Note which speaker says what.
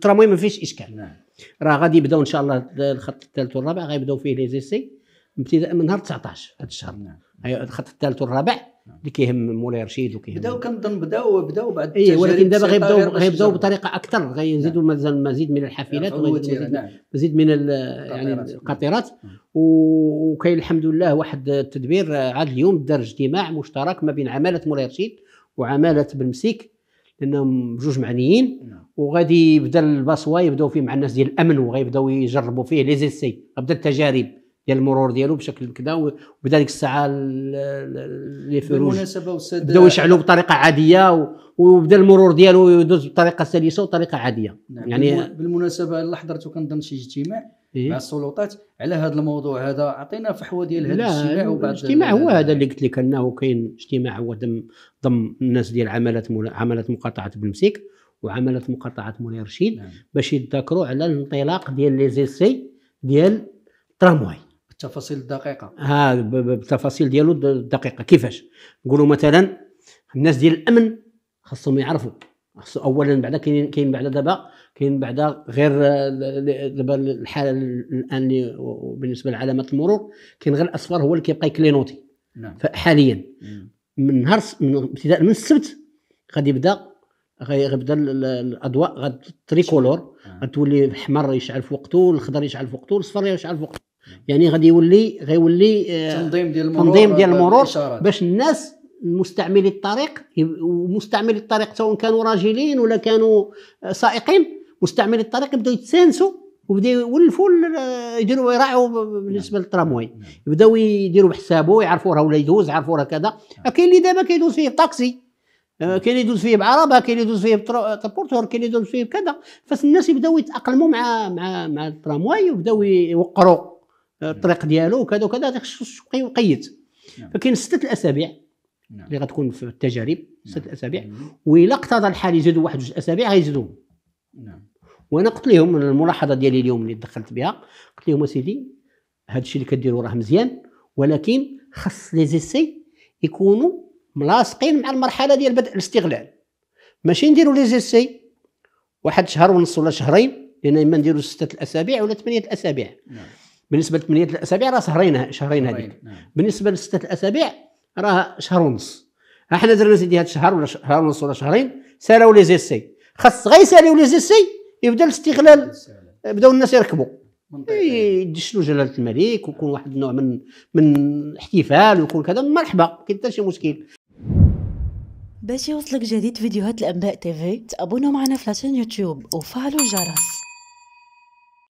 Speaker 1: الترامواي ما فيش اشكال نعم. راه غادي يبداو ان شاء الله الخط الثالث والرابع غيبداو فيه لي زيسي ابتداء من نهار 19 هذا الشهر نعم. أيوة، الخط الثالث والرابع اللي كيهم مولاي رشيد وكيهم بداو كنظن بداو بداو بعد اي ولكن دابا غيبداو غيبداو بطريقه اكثر غيزيدوا نعم. مازال مزيد من الحافلات نعم. ومزيد نعم. مزيد من يعني القاطرات وكاين الحمد لله واحد التدبير عاد اليوم دار اجتماع مشترك ما بين عماله مولاي رشيد وعماله بالمسيك لانهم جوج معنيين نعم. وغادي يبدا الباسوا يبداو فيه مع الناس ديال الامن وغيبداو يجربوا فيه لي زيسي غيبدا التجارب ديال المرور ديالو بشكل كذا وبدا ديك الساعه لي فروج بداو يشعلوا بطريقه عاديه وبدا المرور ديالو يدوز بطريقه سلسه وطريقه عاديه نعم يعني بالمناسبه حضرتو كنظن شي اجتماع إيه؟ مع السلطات على هذا الموضوع هذا اعطينا فحوه ديال هذا الاجتماع وبعد الاجتماع هو هذا اللي قلت لك انه كاين اجتماع هو ضم ضم الناس ديال عماله عماله مقاطعه بلمسيك وعماله مقاطعه مولاي رشيد نعم. باش يتذكروا على الانطلاق ديال لي زيسي ديال الترامواي بالتفاصيل الدقيقه ها بالتفاصيل ديالو الدقيقه كيفاش نقولوا مثلا الناس ديال الامن خاصهم يعرفوا خصو اولا بعدا كاين كاين بعدا دابا كاين بعدا غير آه، دابا الحاله الان بالنسبه لعلامات المرور كاين غير الاصفر هو اللي كيبقى كلينوتي نعم. حاليا من نهار من ابتداء من السبت غادي يبدا غيبدا الاضواء تريكولور نعم. غتولي الاحمر يشعل في وقته الاخضر يشعل في وقته الاصفر يشعل في وقته نعم. يعني غادي يولي غيولي آه، تنظيم ديال المرور تنظيم ديال آه، المرور باش الناس مستعملي الطريق ومستعملي الطريق سواء كانوا راجلين ولا كانوا سائقين مستعملي الطريق يبداو يتسانسوا وبداو يولفوا يديروا يراعوا بالنسبه نعم. للترامواي نعم. يبداو يديروا بحسابه يعرفوا راه ولا يدوز يعرفوا راه كذا نعم. كاين اللي دابا كيدوز فيه بطاكسي آه، كاين اللي يدوز فيه بعربه كاين اللي يدوز فيه بترابورتور كاين اللي يدوز فيه بكذا فالناس يبداو يتاقلموا مع مع مع الترامواي وبداو يوقروا آه، الطريق ديالو وكذا وكذا خصو يقيد فكاين سته الاسابيع نعم. اللي غتكون في التجارب ست نعم. اسابيع والا اقتضى الحال يزيدوا واحد جوج اسابيع غيزيدوهم نعم وانا قلت لهم الملاحظه ديالي اليوم اللي دخلت بها قلت لهم اسيدي هذا الشيء اللي كديروا راه مزيان ولكن خص لي زيسي يكونوا ملاصقين مع المرحله ديال بدء الاستغلال ماشي نديروا لي زيسي واحد شهر ونص ولا شهرين لان اما نديروا سته الاسابيع ولا ثمانيه الاسابيع نعم. بالنسبه لثمانيه الاسابيع راه شهرين شهرين هذيك نعم. بالنسبه لسته الاسابيع راه شهر ونص احنا درنا سيدي هذا الشهر ولا شهر ونص ولا شهرين سالوا لي زيسي خاص غير يساليو لي زيسي يبدا الاستغلال بداو الناس يركبوا يدشنوا جلاله الملك ويكون واحد النوع من من احتفال ويكون كذا مرحبا كاين حتى شي مشكل باش يوصلك جديد فيديوهات الانباء تيفي تابونا معنا في لاشين يوتيوب وفعلوا الجرس